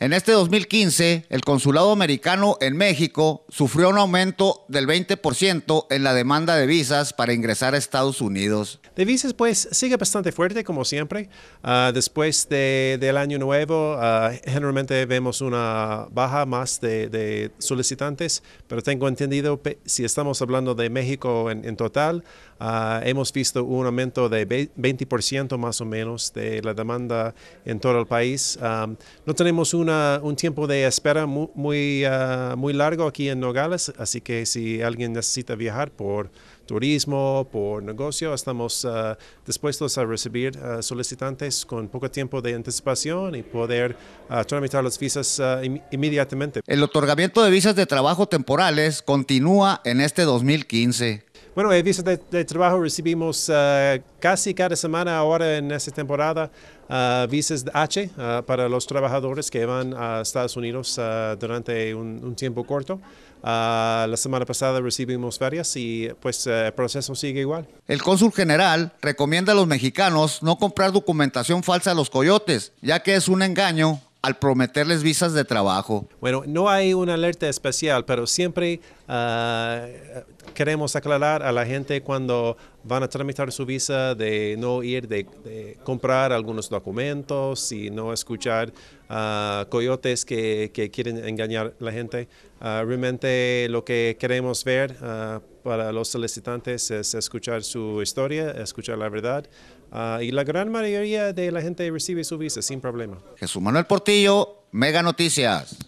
En este 2015, el consulado americano en México sufrió un aumento del 20% en la demanda de visas para ingresar a Estados Unidos. De visas, pues, sigue bastante fuerte, como siempre. Ah, después de, del año nuevo, ah, generalmente vemos una baja más de, de, solicitantes, pero tengo entendido, si estamos hablando de México en, total, ah, hemos visto un aumento de 20% más o menos de la demanda en todo el país. no tenemos un un tiempo de espera muy, ah, muy, largo aquí en Nogales, así que si alguien necesita viajar por turismo, por negocio, estamos ah, dispuestos a recibir ah, solicitantes con poco tiempo de anticipación y poder tramitar las visas inmediatamente. El otorgamiento de visas de trabajo temporales continúa en este 2015. Bueno, el visa de, trabajo recibimos eh, casi cada semana ahora en esta temporada eh, visas H eh, para los trabajadores que van a Estados Unidos durante un, un, tiempo corto. la semana pasada recibimos varias y pues el proceso sigue igual. El cónsul general recomienda a los mexicanos no comprar documentación falsa a los coyotes, ya que es un engaño al prometerles visas de trabajo. Bueno, no hay una alerta especial, pero siempre ah, queremos aclarar a la gente cuando van a tramitar su visa, de no ir, de, comprar algunos documentos y no escuchar ah, coyotes que, quieren engañar a la gente. Ah, realmente lo que queremos ver ah, para los solicitantes es escuchar su historia, escuchar la verdad. y la gran mayoría de la gente recibe su visa sin problema. Jesús Manuel Portillo, Mega Noticias.